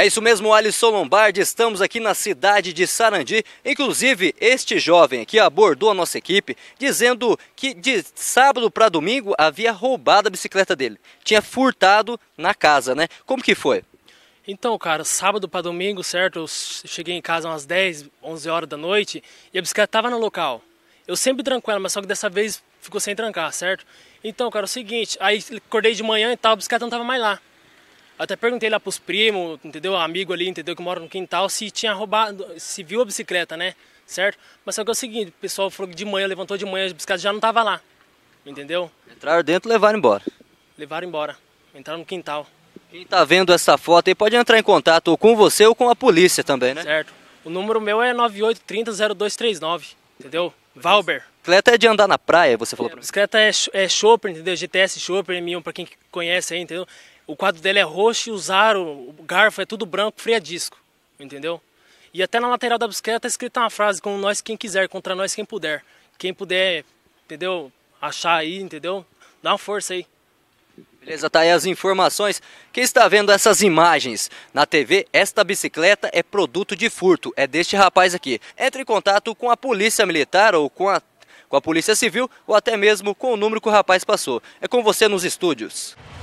É isso mesmo, Alisson Lombardi. Estamos aqui na cidade de Sarandi. Inclusive, este jovem aqui abordou a nossa equipe dizendo que de sábado para domingo havia roubado a bicicleta dele. Tinha furtado na casa, né? Como que foi? Então, cara, sábado para domingo, certo? Eu cheguei em casa umas 10, 11 horas da noite e a bicicleta estava no local. Eu sempre tranco ela, mas só que dessa vez ficou sem trancar, certo? Então, cara, é o seguinte, aí acordei de manhã e tal, a bicicleta não estava mais lá. Até perguntei lá pros primos, entendeu? Amigo ali, entendeu? Que mora no quintal, se tinha roubado, se viu a bicicleta, né? Certo? Mas só que é o seguinte, o pessoal falou que de manhã, levantou de manhã, a bicicleta já não tava lá. Entendeu? Entraram dentro e levaram embora. Levaram embora. Entraram no quintal. Quem tá vendo essa foto aí pode entrar em contato ou com você ou com a polícia também, né? Certo. O número meu é 9830 entendeu? Valber. Bicicleta é de andar na praia, você falou é, pra mim. Bicicleta é, é Chopper, entendeu? GTS Chopper, é M1 pra quem conhece aí, entendeu? O quadro dela é roxo e o o garfo é tudo branco, freia disco, entendeu? E até na lateral da bicicleta tá escrita uma frase, com nós quem quiser, contra nós quem puder. Quem puder, entendeu? Achar aí, entendeu? Dá uma força aí. Beleza, tá aí as informações. Quem está vendo essas imagens na TV, esta bicicleta é produto de furto, é deste rapaz aqui. Entre em contato com a polícia militar ou com a, com a polícia civil ou até mesmo com o número que o rapaz passou. É com você nos estúdios.